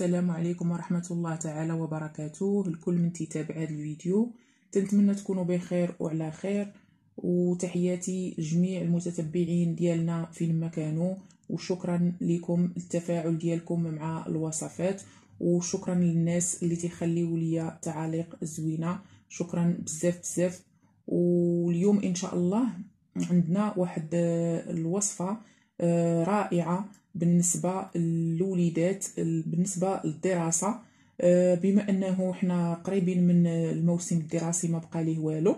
السلام عليكم ورحمة الله تعالى وبركاته الكل من تتابع هذا الفيديو تنتمنى تكونوا بخير وعلى خير وتحياتي جميع المتتبعين ديالنا في ما كانوا وشكرا لكم التفاعل ديالكم مع الوصفات وشكرا للناس اللي تخليوا ليا تعاليق زوينه شكرا بزاف بزاف واليوم ان شاء الله عندنا واحد آه، الوصفه آه، رائعه بالنسبه للوليدات بالنسبه للدراسه آه، بما انه حنا قريبين من الموسم الدراسي ما بقى ليه والو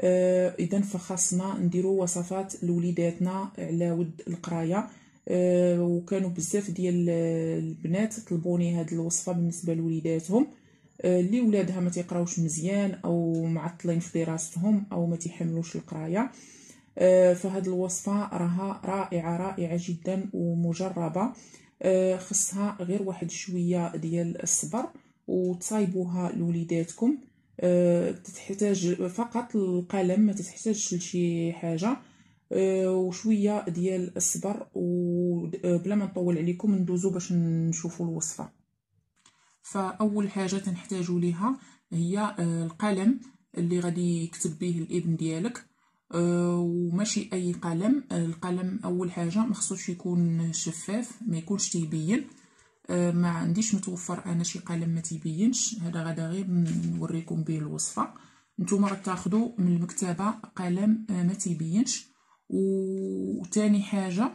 آه، اذا فخاصنا نديرو وصفات لوليداتنا على ود القرايه آه، وكانوا بزاف ديال البنات طلبوني هاد الوصفه بالنسبه لوليداتهم اللي ولادها ما تيقراوش مزيان او معطلين في دراستهم او ما تيحملوش القرايه آه، فهاد الوصفة راها رائعة رائعة جدا ومجربة آه، خصها غير واحد شوية ديال الصبر وتصايبوها لوليداتكم آه، تحتاج فقط القلم ما تحتاجش لشي حاجه وشويه ديال الصبر وبلا ما نطول عليكم ندوزو باش نشوفوا الوصفه فاول حاجه تنحتاجو ليها هي القلم اللي غادي يكتب به الابن ديالك آه، وماشي اي قلم آه، القلم اول حاجه مخصوش يكون شفاف ما يكونش تيبين آه، ما عنديش متوفر انا شي قلم ما تيبينش هذا غدا غير نوريكم به الوصفه نتوما غتاخذوا من المكتبه قلم ما تيبينش وثاني حاجه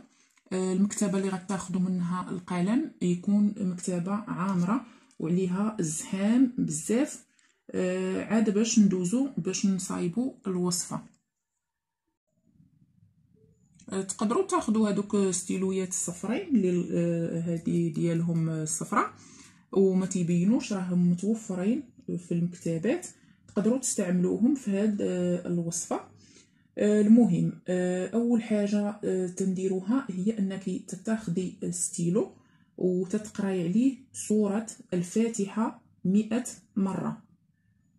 المكتبه اللي غتاخذوا منها القلم يكون مكتبه عامره وعليها الزحام بزاف عاد باش ندوزو باش نصايبو الوصفه أه، تقدروا تاخذوا هذوك ستيلويات الصفرين اللي هذه أه، ديالهم أه، الصفراء وما تيبينوش راهم متوفرين في المكتبات تقدروا تستعملوهم في هذه الوصفه المهم اول حاجه تنديروها هي انك تتاخدي ستيلو وتتقراي عليه سوره الفاتحه مئة مره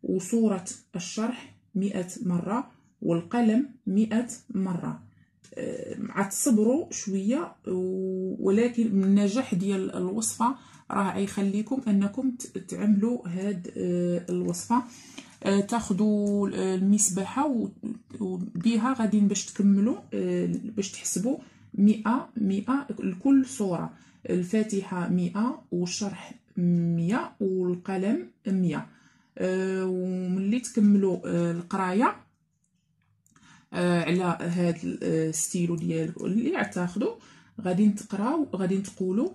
وصوره الشرح مئة مره والقلم مئة مره عاد شويه ولكن النجاح ديال الوصفه راه غيخليكم انكم تعملوا هاد آه، الوصفه آه، تاخذوا المسبحه وبها غادي باش تكملوا آه، باش تحسبوا 100 100 لكل صوره الفاتحه 100 والشرح 100 والقلم 100 وملي تكملوا القرايه آه، على هاد الستيلو آه، ديالك اللي غتاخذوا غادي تقراو غادي تقولوا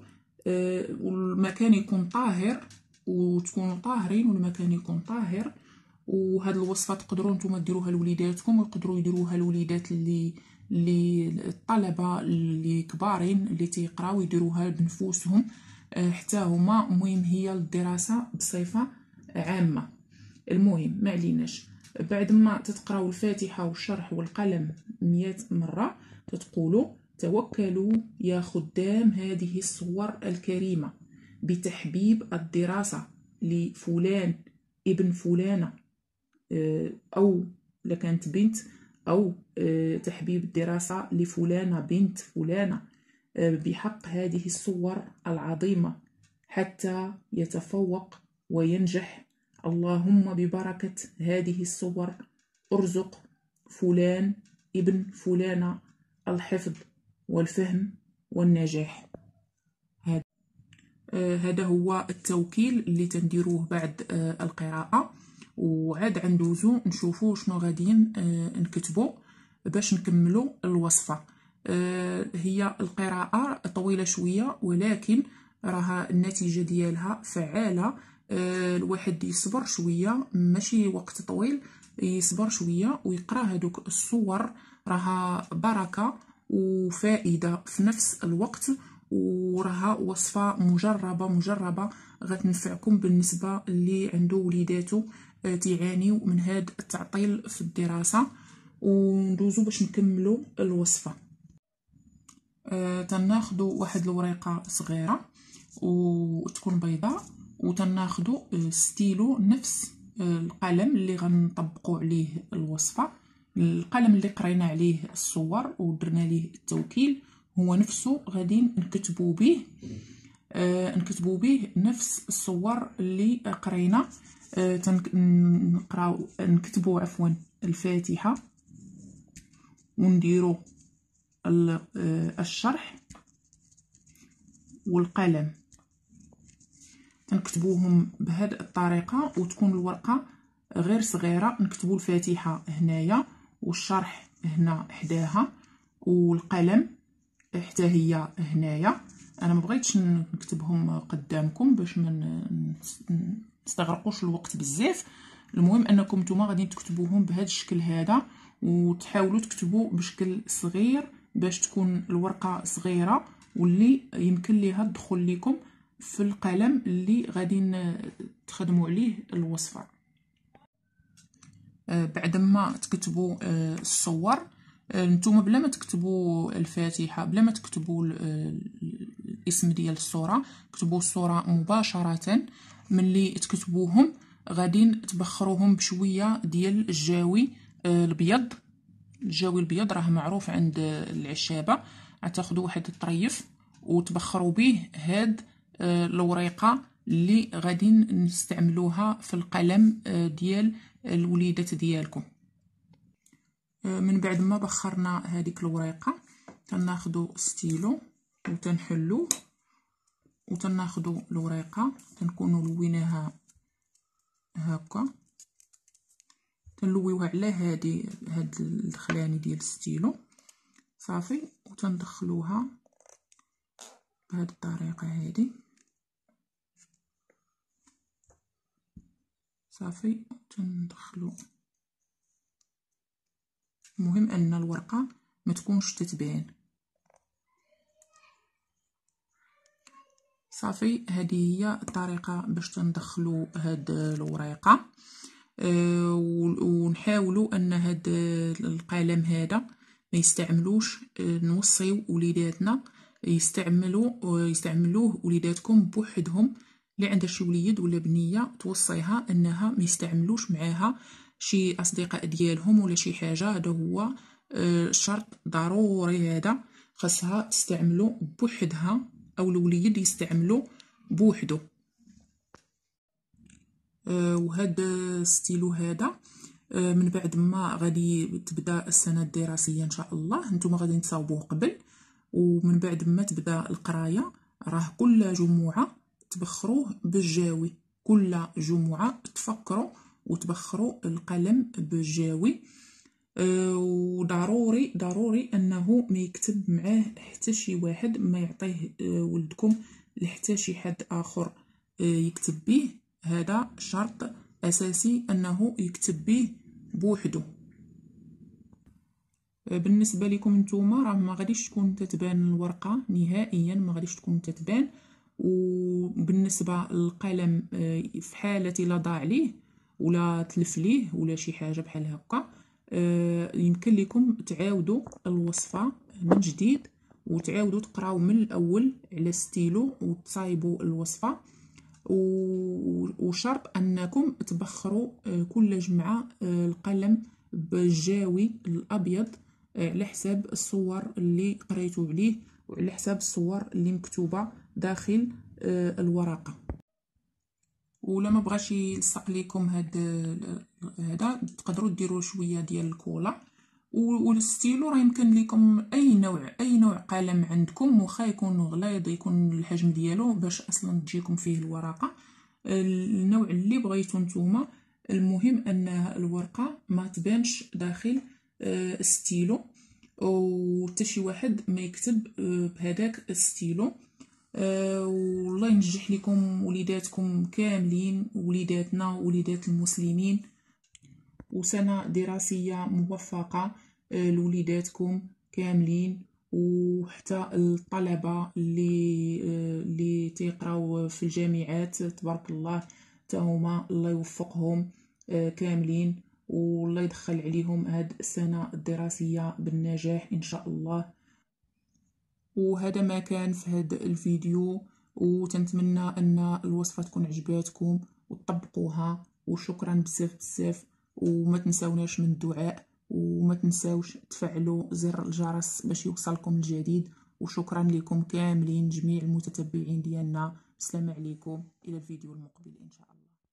آه، والمكان يكون طاهر وتكونوا طاهرين والمكان يكون طاهر وهاد الوصفه تقدروا نتوما ديروها لوليداتكم ويقدروا يديروها لوليدات اللي اللي الطلبه اللي كبارين اللي تيقراو يديروها بنفوسهم حتى هما المهم هي الدراسه بصفه عامه المهم ما عليناش بعد ما تتقراو الفاتحه والشرح والقلم مئات مره تتقولوا توكلوا يا خدام هذه الصور الكريمه بتحبيب الدراسه لفلان ابن فلانه آه، او لكانت بنت او آه، تحبيب الدراسه لفلانه بنت فلانه آه، بحق هذه الصور العظيمه حتى يتفوق وينجح اللهم ببركة هذه الصور ارزق فلان ابن فلانة الحفظ والفهم والنجاح آه، هذا هو التوكيل اللي تنديروه بعد آه، القراءة وعاد عند وزو شنو غاديين آه، نكتبو باش نكملو الوصفة هي القراءة طويلة شوية ولكن راها النتيجة ديالها فعالة آه، الواحد يصبر شويه ماشي وقت طويل يصبر شويه ويقرا هذوك الصور راها بركه وفائده في نفس الوقت وراها وصفه مجربه مجربه غتنفعكم بالنسبه اللي عنده وليداتو آه، تيعانيو من هاد التعطيل في الدراسه وندوزو باش نكملو الوصفه آه تناخدو واحد الوريقه صغيره وتكون بيضاء وتناخدو آه، ستيلو نفس آه، القلم اللي غنطبقو عليه الوصفه القلم اللي قرينا عليه الصور ودرنا ليه التوكيل هو نفسه غادي نكتبو به آه نكتبو به نفس الصور اللي قرينا آه نقراو نكتبوا عفوا الفاتحه ونديروا آه، الشرح والقلم نكتبوهم بهذه الطريقه وتكون الورقه غير صغيره نكتبوا الفاتحه هنايا والشرح هنا حداها والقلم حتى هي هنايا انا ما بغيتش نكتبهم قدامكم باش ما نستغرقوش الوقت بزاف المهم انكم نتوما غادي تكتبوهم بهذا الشكل هذا وتحاولوا تكتبوا بشكل صغير باش تكون الورقه صغيره واللي يمكن ليها تدخل لكم في القلم اللي غادي تخدموا عليه الوصفه آه، بعد ما تكتبوا آه، الصور آه، نتوما بلا ما تكتبوا الفاتحه بلا ما تكتبوا الاسم ديال الصوره كتبوا الصوره مباشره ملي تكتبوهم غادي تبخروهم بشويه ديال الجاوي البيض الجاوي البيض راه معروف عند العشابه تاخذوا واحد الطريف وتبخروا به هاد آه، الوريقه اللي غادي نستعملوها في القلم آه، ديال الوليدات ديالكم آه، من بعد ما بخرنا هذيك الوريقه تناخدو ستيلو وتنحلو وتناخدو الوريقه تنكونو لويناها هكا تنلويوها على هادي هاد الدخلاني ديال الستيلو صافي وتندخلوها بهاد الطريقه هادي صافي تندخلو المهم ان الورقه ما تكونش تتبان صافي هذه هي الطريقه باش تندخلو هاد الوريقه أه ونحاولوا ان هاد القلم هذا ما يستعملوش آه، نوصيو وليداتنا يستعملوا آه، يستعملوه وليداتكم بوحدهم اللي عندها شي وليد ولا بنيه توصيها انها ما يستعملوش معاها شي اصدقاء ديالهم ولا شي حاجه هذا هو الشرط آه، ضروري هذا خاصها تستعملو بوحدها او الوليد يستعملو بوحدو آه، وهاد ستيلو هذا آه، من بعد ما غادي تبدا السنه الدراسيه ان شاء الله نتوما غادي تصاوبوه قبل ومن بعد ما تبدا القرايه راه كل جمعه تبخروه بالجاوي كل جمعة تفكروا وتبخروا القلم بالجاوي آه، وضروري ضروري انه ما يكتب معاه حتى شي واحد ما يعطيه آه، ولدكم لحتى شي حد اخر آه، يكتب به هذا شرط اساسي انه يكتب به بوحدو بالنسبه لكم نتوما راه ما غاديش تكون تتبان الورقه نهائيا ما غاديش تكون تتبان وبالنسبة للقلم آه، في حالة لا ضاع ليه ولا تلف ليه ولا شي حاجة بحال هكا آه، يمكن لكم تعاودوا الوصفة من جديد وتعاودوا تقراو من الاول على ستيلو وتصايبوا الوصفه وشرط انكم تبخروا آه، كل جمعه القلم بالجاوي الابيض على حساب الصور اللي قريتو عليه وعلى حساب الصور اللي مكتوبه داخل آه، الورقة ولا ما بغاش يلصق لكم هاد هذا تقدروا ديروا شويه ديال الكولا والستيلو راه يمكن لكم اي نوع اي نوع قلم عندكم واخا يكون غليظ يكون الحجم ديالو باش اصلا تجيكم فيه الورقه النوع اللي بغيتو نتوما المهم ان الورقه ما تبانش داخل الستيلو آه، وحتى شي واحد ما يكتب آه، بهذاك الستيلو آه، والله ينجح لكم وليداتكم كاملين وليداتنا وليدات المسلمين وسنة دراسية موفقة آه، لوليداتكم كاملين وحتى الطلبة اللي آه، اللي تيقراو في الجامعات تبارك الله حتى الله يوفقهم كاملين والله يدخل عليهم هاد السنة الدراسية بالنجاح إن شاء الله وهذا ما كان في هذا الفيديو وتنتمنى ان الوصفه تكون عجباتكم وتطبقوها وشكرا بزاف بزاف وما تنساوناش من الدعاء وما تنساوش تفعلوا زر الجرس باش يوصلكم الجديد وشكرا لكم كاملين جميع المتتبعين ديالنا السلام عليكم الى الفيديو المقبل ان شاء الله